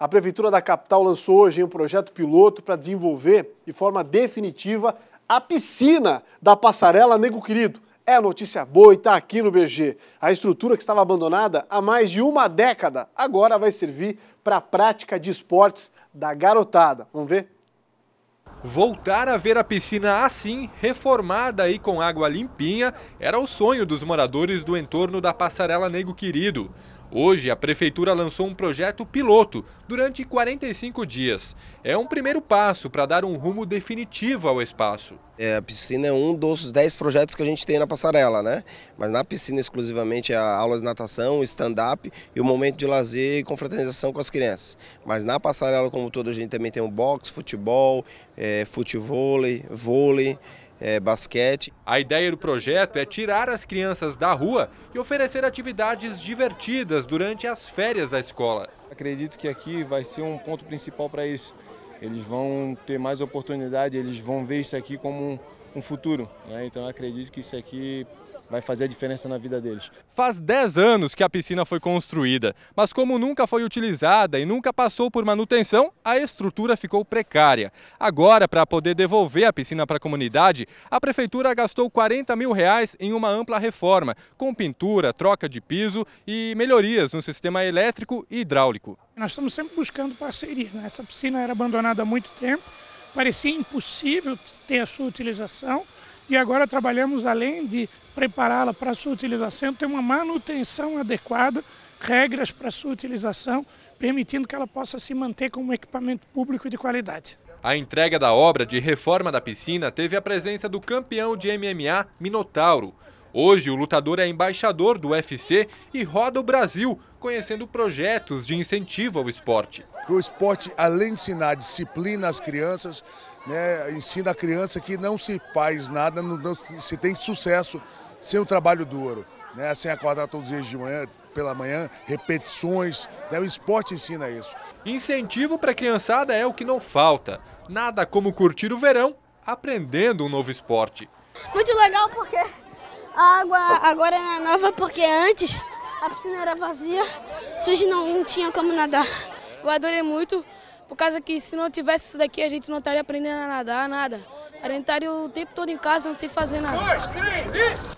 A Prefeitura da capital lançou hoje um projeto piloto para desenvolver de forma definitiva a piscina da Passarela Nego Querido. É notícia boa e está aqui no BG. A estrutura que estava abandonada há mais de uma década agora vai servir para a prática de esportes da garotada. Vamos ver? Voltar a ver a piscina assim, reformada e com água limpinha, era o sonho dos moradores do entorno da Passarela Nego Querido. Hoje, a prefeitura lançou um projeto piloto durante 45 dias. É um primeiro passo para dar um rumo definitivo ao espaço. É, a piscina é um dos 10 projetos que a gente tem na passarela, né? Mas na piscina exclusivamente há aulas de natação, stand-up e o momento de lazer e confraternização com as crianças. Mas na passarela como todo a gente também tem o boxe, futebol, é, futevôlei, vôlei, vôlei é, basquete. A ideia do projeto é tirar as crianças da rua e oferecer atividades divertidas durante as férias da escola. Acredito que aqui vai ser um ponto principal para isso. Eles vão ter mais oportunidade, eles vão ver isso aqui como um um futuro. Né? Então eu acredito que isso aqui vai fazer a diferença na vida deles. Faz 10 anos que a piscina foi construída, mas como nunca foi utilizada e nunca passou por manutenção, a estrutura ficou precária. Agora, para poder devolver a piscina para a comunidade, a prefeitura gastou 40 mil reais em uma ampla reforma, com pintura, troca de piso e melhorias no sistema elétrico e hidráulico. Nós estamos sempre buscando parceria. Né? Essa piscina era abandonada há muito tempo parecia impossível ter a sua utilização e agora trabalhamos além de prepará-la para a sua utilização, ter uma manutenção adequada, regras para a sua utilização, permitindo que ela possa se manter como um equipamento público de qualidade. A entrega da obra de reforma da piscina teve a presença do campeão de MMA, Minotauro, Hoje, o lutador é embaixador do UFC e roda o Brasil, conhecendo projetos de incentivo ao esporte. O esporte, além de ensinar disciplina às crianças, né, ensina a criança que não se faz nada, não, não se tem sucesso sem o trabalho duro, né, sem acordar todos os dias de manhã, pela manhã, repetições. Né? O esporte ensina isso. Incentivo para a criançada é o que não falta. Nada como curtir o verão aprendendo um novo esporte. Muito legal porque a água agora é nova porque antes a piscina era vazia, hoje não tinha como nadar. Eu adorei muito, por causa que se não tivesse isso daqui a gente não estaria aprendendo a nadar, nada. A gente estaria o tempo todo em casa, não sei fazer nada. Um, dois, três e...